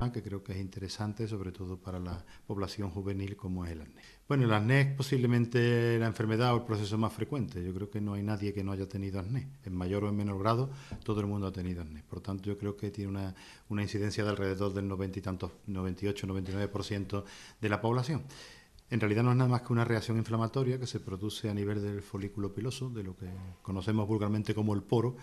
Ah, que creo que es interesante, sobre todo para la población juvenil como es el acné. Bueno, el acné es posiblemente la enfermedad o el proceso más frecuente. Yo creo que no hay nadie que no haya tenido acné. En mayor o en menor grado, todo el mundo ha tenido acné. Por tanto, yo creo que tiene una, una incidencia de alrededor del 90 y tantos, 98, 99% de la población. En realidad no es nada más que una reacción inflamatoria que se produce a nivel del folículo piloso, de lo que conocemos vulgarmente como el poro,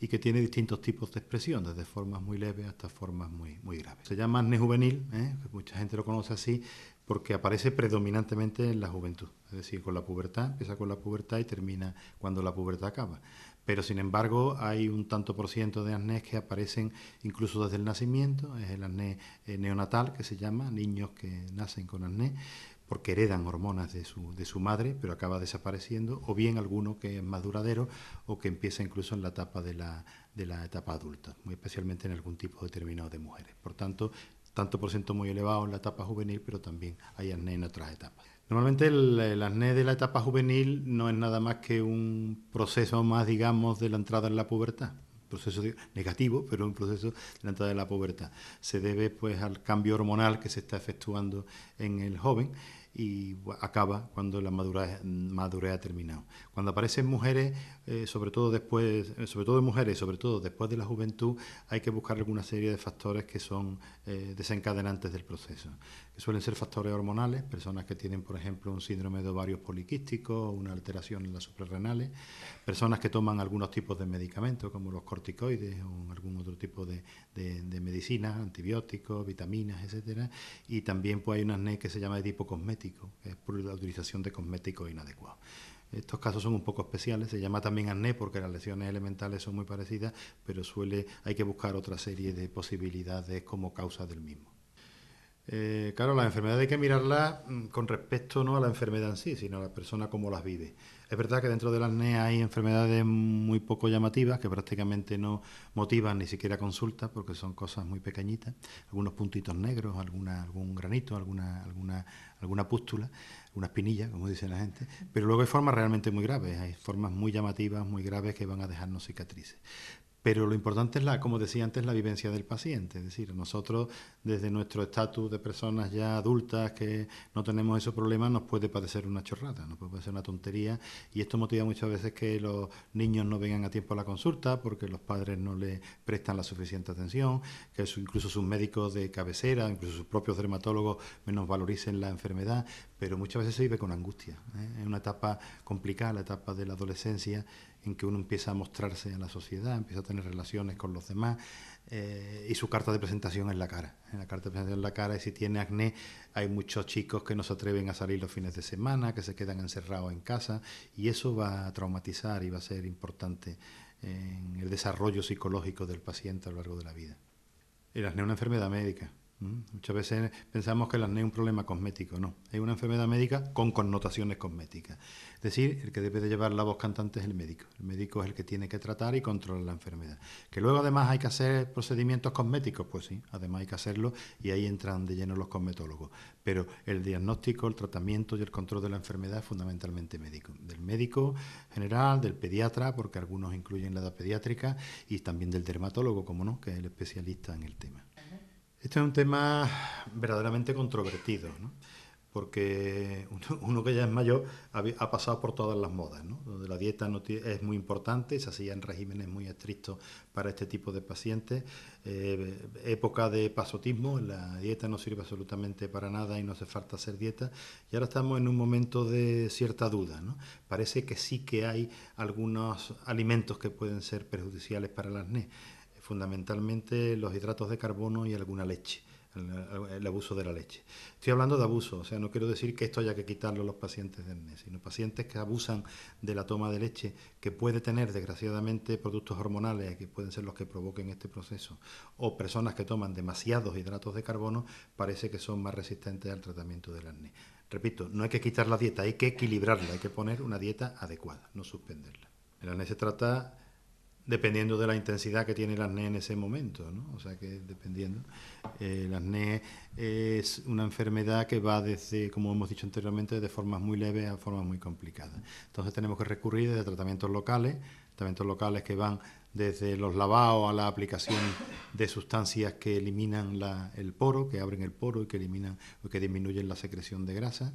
y que tiene distintos tipos de expresión, desde formas muy leves hasta formas muy, muy graves. Se llama acné juvenil, ¿eh? mucha gente lo conoce así, porque aparece predominantemente en la juventud, es decir, con la pubertad, empieza con la pubertad y termina cuando la pubertad acaba. Pero sin embargo hay un tanto por ciento de acné que aparecen incluso desde el nacimiento, es el acné eh, neonatal que se llama, niños que nacen con acné, porque heredan hormonas de su, de su madre, pero acaba desapareciendo, o bien alguno que es más duradero o que empieza incluso en la etapa de la, etapa adulta, muy especialmente en algún tipo determinado de mujeres. Por tanto, tanto por ciento muy elevado en la etapa juvenil, pero también hay acné en otras etapas. Normalmente el, acné de la etapa juvenil no es nada más que un proceso más, digamos, de la entrada en la pubertad proceso negativo, pero un proceso de la entrada de la pubertad. Se debe pues al cambio hormonal que se está efectuando en el joven y acaba cuando la madurez, madurez ha terminado. Cuando aparecen mujeres, eh, sobre todo después, eh, sobre todo mujeres, sobre todo después de la juventud, hay que buscar alguna serie de factores que son eh, desencadenantes del proceso, que suelen ser factores hormonales, personas que tienen, por ejemplo, un síndrome de ovarios poliquísticos, una alteración en las suprarrenales, personas que toman algunos tipos de medicamentos como los corticoides o algún otro tipo de, de, medicinas, antibióticos, vitaminas, etcétera, y también pues hay un acné que se llama de tipo cosmético es por la utilización de cosméticos inadecuados. Estos casos son un poco especiales, se llama también acné porque las lesiones elementales son muy parecidas, pero suele, hay que buscar otra serie de posibilidades como causa del mismo. Eh, claro, la enfermedad hay que mirarla mm, con respecto no a la enfermedad en sí, sino a la persona como las vive. Es verdad que dentro de la hay enfermedades muy poco llamativas, que prácticamente no motivan ni siquiera consulta, porque son cosas muy pequeñitas, algunos puntitos negros, alguna, algún granito, alguna, alguna, alguna pústula, una espinilla, como dice la gente, pero luego hay formas realmente muy graves, hay formas muy llamativas, muy graves que van a dejarnos cicatrices. Pero lo importante es, la, como decía antes, la vivencia del paciente. Es decir, nosotros desde nuestro estatus de personas ya adultas que no tenemos esos problemas, nos puede parecer una chorrada, nos puede parecer una tontería. Y esto motiva muchas veces que los niños no vengan a tiempo a la consulta porque los padres no le prestan la suficiente atención, que incluso sus médicos de cabecera, incluso sus propios dermatólogos menos valoricen la enfermedad. Pero muchas veces se vive con angustia. ¿eh? Es una etapa complicada, la etapa de la adolescencia en que uno empieza a mostrarse a la sociedad, empieza a tener relaciones con los demás eh, y su carta de presentación es la cara. En la carta de presentación es la cara y si tiene acné hay muchos chicos que no se atreven a salir los fines de semana, que se quedan encerrados en casa y eso va a traumatizar y va a ser importante en el desarrollo psicológico del paciente a lo largo de la vida. El acné es una enfermedad médica. ¿Mm? Muchas veces pensamos que la acné es un problema cosmético, no, es una enfermedad médica con connotaciones cosméticas. Es decir, el que debe de llevar la voz cantante es el médico. El médico es el que tiene que tratar y controlar la enfermedad. Que luego además hay que hacer procedimientos cosméticos, pues sí, además hay que hacerlo y ahí entran de lleno los cosmetólogos. Pero el diagnóstico, el tratamiento y el control de la enfermedad es fundamentalmente médico. Del médico general, del pediatra, porque algunos incluyen la edad pediátrica, y también del dermatólogo, como no, que es el especialista en el tema. Este es un tema verdaderamente controvertido, ¿no? porque uno que ya es mayor ha, pasado por todas las modas, ¿no? donde la dieta es muy importante, se hacían regímenes muy estrictos para este tipo de pacientes, eh, época de pasotismo, la dieta no sirve absolutamente para nada y no hace falta hacer dieta, y ahora estamos en un momento de cierta duda. Parece que sí que hay algunos alimentos que pueden ser perjudiciales para el acné fundamentalmente los hidratos de carbono y alguna leche, el, abuso de la leche. Estoy hablando de abuso, o sea, no quiero decir que esto haya que quitarlo a los pacientes de acné, sino pacientes que abusan de la toma de leche, que puede tener desgraciadamente productos hormonales que pueden ser los que provoquen este proceso, o personas que toman demasiados hidratos de carbono, parece que son más resistentes al tratamiento del acné. Repito, no hay que quitar la dieta, hay que equilibrarla, hay que poner una dieta adecuada, no suspenderla. El acné se trata dependiendo de la intensidad que tiene el acné en ese momento, ¿no? O sea que dependiendo. Eh, el acné es una enfermedad que va desde, como hemos dicho anteriormente, de formas muy leves a formas muy complicadas. Entonces tenemos que recurrir a tratamientos locales, tratamientos locales que van desde los lavados a la aplicación de sustancias que eliminan la, el poro, que abren el poro y que eliminan o que disminuyen la secreción de grasa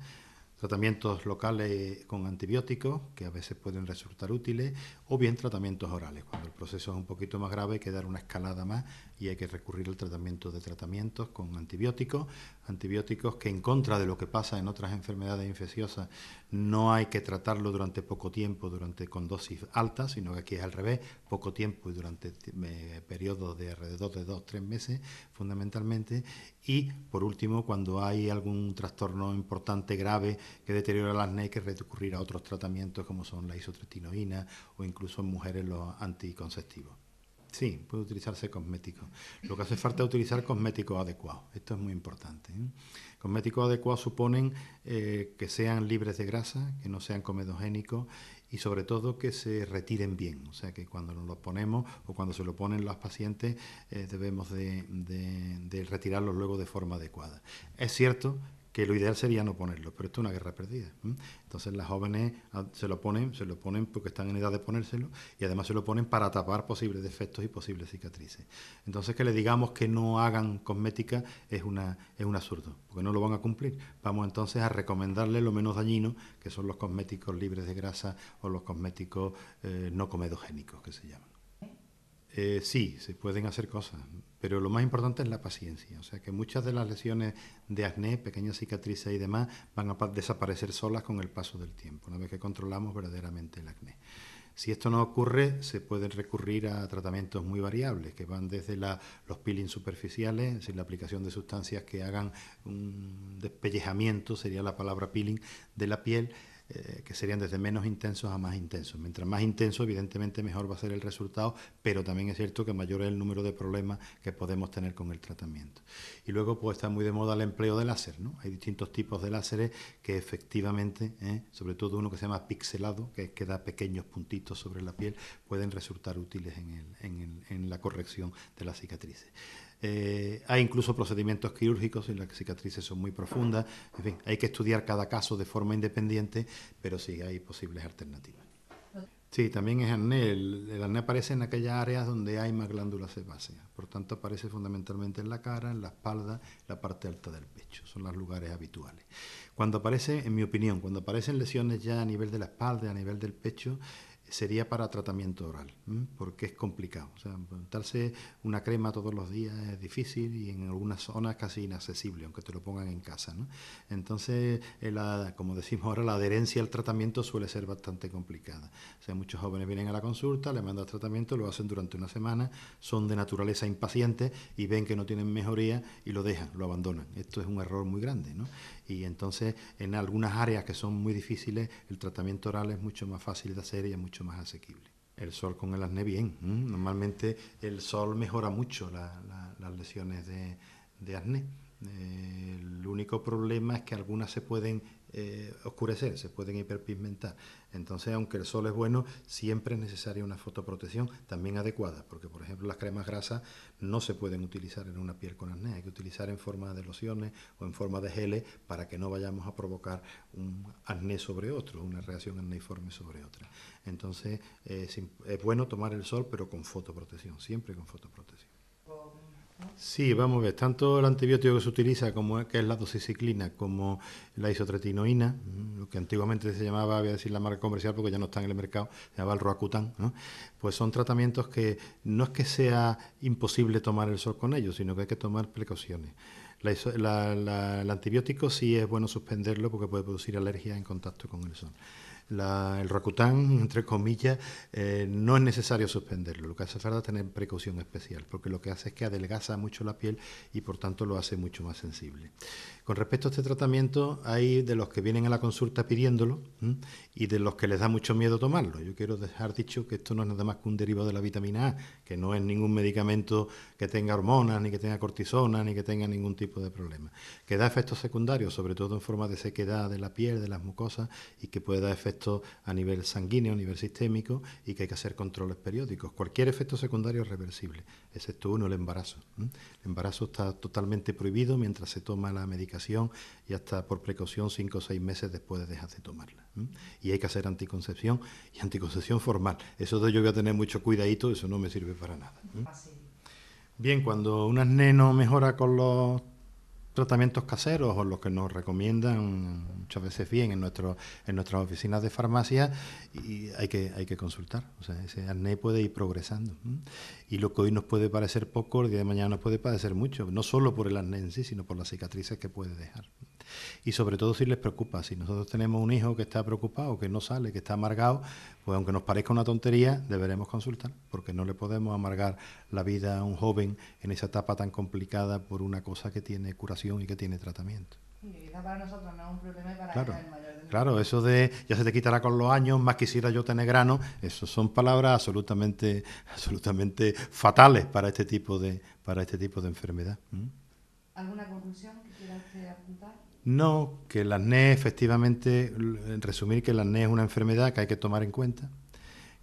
tratamientos locales con antibióticos, que a veces pueden resultar útiles, o bien tratamientos orales. Cuando el proceso es un poquito más grave hay que dar una escalada más y hay que recurrir al tratamiento de tratamientos con antibióticos, antibióticos que en contra de lo que pasa en otras enfermedades infecciosas no hay que tratarlo durante poco tiempo, durante con dosis altas, sino que aquí es al revés, poco tiempo y durante eh, periodos de alrededor de dos, tres meses fundamentalmente. Y por último, cuando hay algún trastorno importante, grave, que deteriora las y e que recurrir a otros tratamientos como son la isotretinoína o incluso en mujeres los anticonceptivos. Sí, puede utilizarse cosmético... Lo que hace falta es utilizar cosméticos adecuados. Esto es muy importante. ¿eh? Cosméticos adecuados suponen eh, que sean libres de grasa, que no sean comedogénicos y sobre todo que se retiren bien. O sea que cuando nos los ponemos o cuando se lo ponen los pacientes eh, debemos de, de retirarlos luego de forma adecuada. Es cierto que lo ideal sería no ponerlo, pero esto es una guerra perdida. Entonces las jóvenes ah, se lo ponen, se lo ponen porque están en edad de ponérselo y además se lo ponen para tapar posibles defectos y posibles cicatrices. Entonces que le digamos que no hagan cosmética es una es un absurdo, porque no lo van a cumplir. Vamos entonces a recomendarle lo menos dañino, que son los cosméticos libres de grasa o los cosméticos eh, no comedogénicos que se llaman. Eh, sí, se pueden hacer cosas, pero lo más importante es la paciencia. O sea que muchas de las lesiones de acné, pequeñas cicatrices y demás, van a desaparecer solas con el paso del tiempo, una vez que controlamos verdaderamente el acné. Si esto no ocurre, se pueden recurrir a tratamientos muy variables, que van desde los peelings superficiales, es decir, la aplicación de sustancias que hagan un despellejamiento, sería la palabra peeling, de la piel, eh, que serían desde menos intensos a más intensos. Mientras más intenso, evidentemente mejor va a ser el resultado, pero también es cierto que mayor es el número de problemas que podemos tener con el tratamiento. Y luego pues está muy de moda el empleo de láser, Hay distintos tipos de láseres que efectivamente, ¿eh? sobre todo uno que se llama pixelado, que, que da pequeños puntitos sobre la piel, pueden resultar útiles en, en la corrección de las cicatrices. Eh, hay incluso procedimientos quirúrgicos y las que cicatrices son muy profundas. En fin, hay que estudiar cada caso de forma independiente, pero sí hay posibles alternativas. Sí, también es acné. El, el, acné aparece en aquellas áreas donde hay más glándulas sebáceas. Por tanto, aparece fundamentalmente en la cara, en la espalda, la parte alta del pecho. Son los lugares habituales. Cuando aparece, en mi opinión, cuando aparecen lesiones ya a nivel de la espalda, a nivel del pecho, sería para tratamiento oral, porque es complicado. O sea, montarse una crema todos los días es difícil y en algunas zonas casi inaccesible, aunque te lo pongan en casa. Entonces, como decimos ahora, la adherencia al tratamiento suele ser bastante complicada. O sea, muchos jóvenes vienen a la consulta, le mandan tratamiento, lo hacen durante una semana, son de naturaleza impaciente y ven que no tienen mejoría y lo dejan, lo abandonan. Esto es un error muy grande. Y entonces, en algunas áreas que son muy difíciles, el tratamiento oral es mucho más fácil de hacer y es mucho más asequible. El sol con el acné bien. Normalmente el sol mejora mucho las lesiones de, acné. Eh, el único problema es que algunas se pueden eh, oscurecer, se pueden hiperpigmentar. Entonces, aunque el sol es bueno, siempre es necesaria una fotoprotección también adecuada, porque por ejemplo las cremas grasas no se pueden utilizar en una piel con acné, hay que utilizar en forma de lociones o en forma de geles para que no vayamos a provocar un acné sobre otro, una reacción acnéiforme sobre otra. Entonces, eh, es bueno tomar el sol, pero con fotoprotección, siempre con fotoprotección. Sí, vamos a ver, tanto el antibiótico que se utiliza, como que es la doxiciclina, como la isotretinoína, lo que antiguamente se llamaba, voy a decir la marca comercial porque ya no está en el mercado, se llamaba el Roacutan, pues son tratamientos que no es que sea imposible tomar el sol con ellos, sino que hay que tomar precauciones. el antibiótico sí es bueno suspenderlo porque puede producir alergia en contacto con el sol el racután, entre comillas, eh, no es necesario suspenderlo. Lo que hace falta es tener precaución especial, porque lo que hace es que adelgaza mucho la piel y por tanto lo hace mucho más sensible. Con respecto a este tratamiento, hay de los que vienen a la consulta pidiéndolo y de los que les da mucho miedo tomarlo. Yo quiero dejar dicho que esto no es nada más que un derivado de la vitamina A, que no es ningún medicamento que tenga hormonas, ni que tenga cortisona, ni que tenga ningún tipo de problema. Que da efectos secundarios, sobre todo en forma de sequedad de la piel, de las mucosas, y que puede dar efectos a nivel sanguíneo, a nivel sistémico, y que hay que hacer controles periódicos. Cualquier efecto secundario es reversible, excepto uno, el embarazo. El embarazo está totalmente prohibido mientras se toma la medicación y hasta por precaución cinco o seis meses después de dejar de tomarla. Y hay que hacer anticoncepción y anticoncepción formal. Eso de yo voy a tener mucho cuidadito, eso no me sirve para nada. Bien, cuando un asneno mejora con los tratamientos caseros o los que nos recomiendan muchas veces bien en nuestro, en nuestras oficinas de farmacia y hay que, hay que consultar. O sea, ese acné puede ir progresando. Y lo que hoy nos puede parecer poco, el día de mañana nos puede parecer mucho, no solo por el acné en sí, sino por las cicatrices que puede dejar. Y sobre todo si les preocupa, si nosotros tenemos un hijo que está preocupado, que no sale, que está amargado, pues aunque nos parezca una tontería, deberemos consultar, porque no le podemos amargar la vida a un joven en esa etapa tan complicada por una cosa que tiene curación y que tiene tratamiento. Y quizás para nosotros no es un problema y para claro, el mayor Claro, eso de ya se te quitará con los años, más quisiera yo tener grano, eso son palabras absolutamente, absolutamente fatales para este tipo de, para este tipo de enfermedad. ¿Alguna conclusión que quieras apuntar? No, que el acné, efectivamente, resumir que el acné es una enfermedad que hay que tomar en cuenta,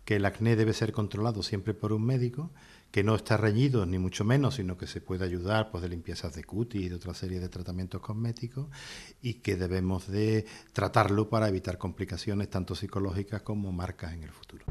que el acné debe ser controlado siempre por un médico, que no está reñido, ni mucho menos, sino que se puede ayudar pues, de limpiezas de cutis y de otra serie de tratamientos cosméticos, y que debemos de tratarlo para evitar complicaciones tanto psicológicas como marcas en el futuro.